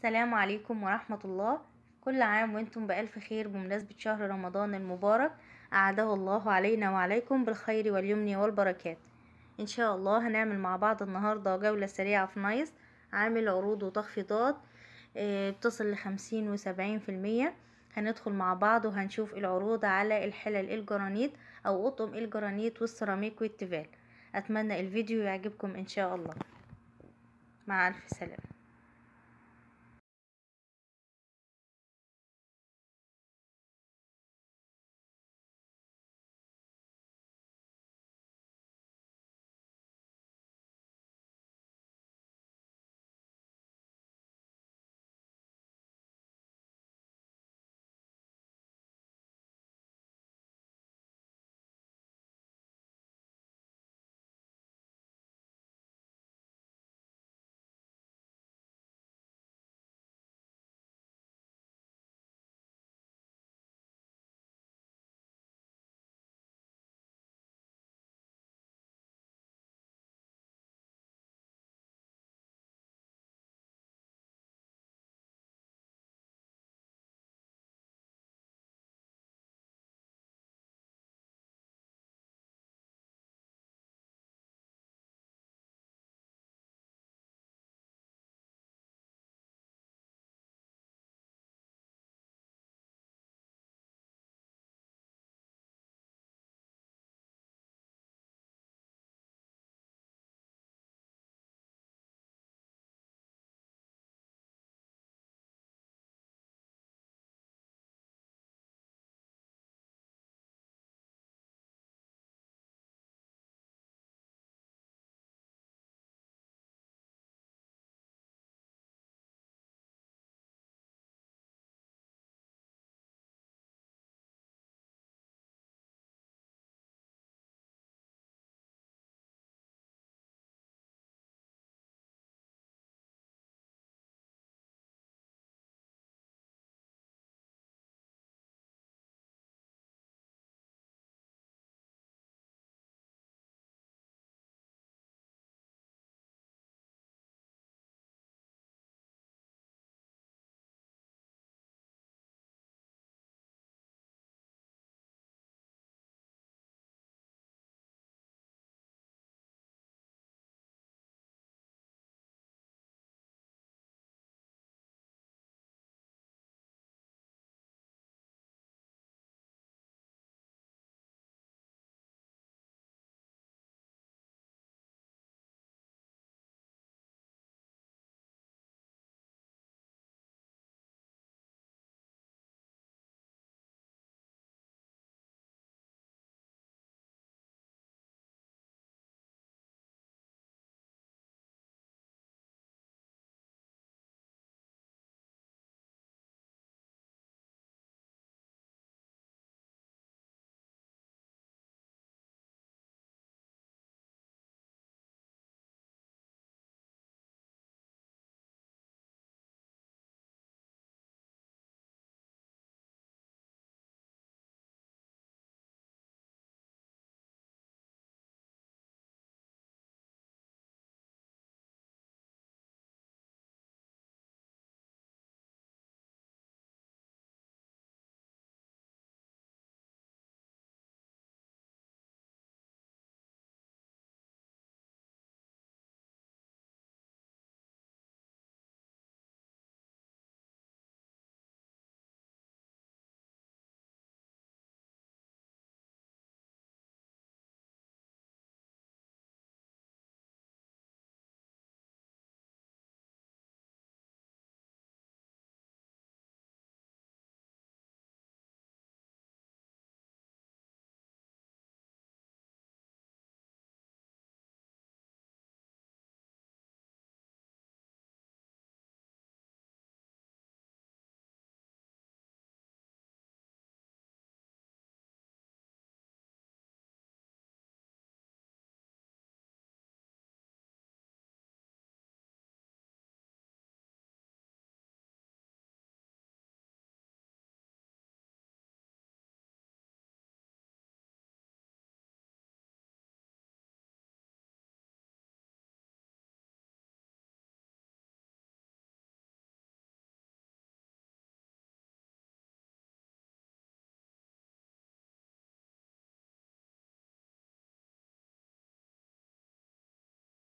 السلام عليكم ورحمة الله كل عام وانتم بألف خير بمناسبة شهر رمضان المبارك أعاده الله علينا وعليكم بالخير واليمن والبركات إن شاء الله هنعمل مع بعض النهاردة جولة سريعة في نايس عامل عروض وتخفيضات آه، بتصل لخمسين وسبعين في المية هندخل مع بعض وهنشوف العروض على الحلل الجرانيت أو قطم الجرانيت والسيراميك والتيفال أتمنى الفيديو يعجبكم إن شاء الله مع ألف سلامة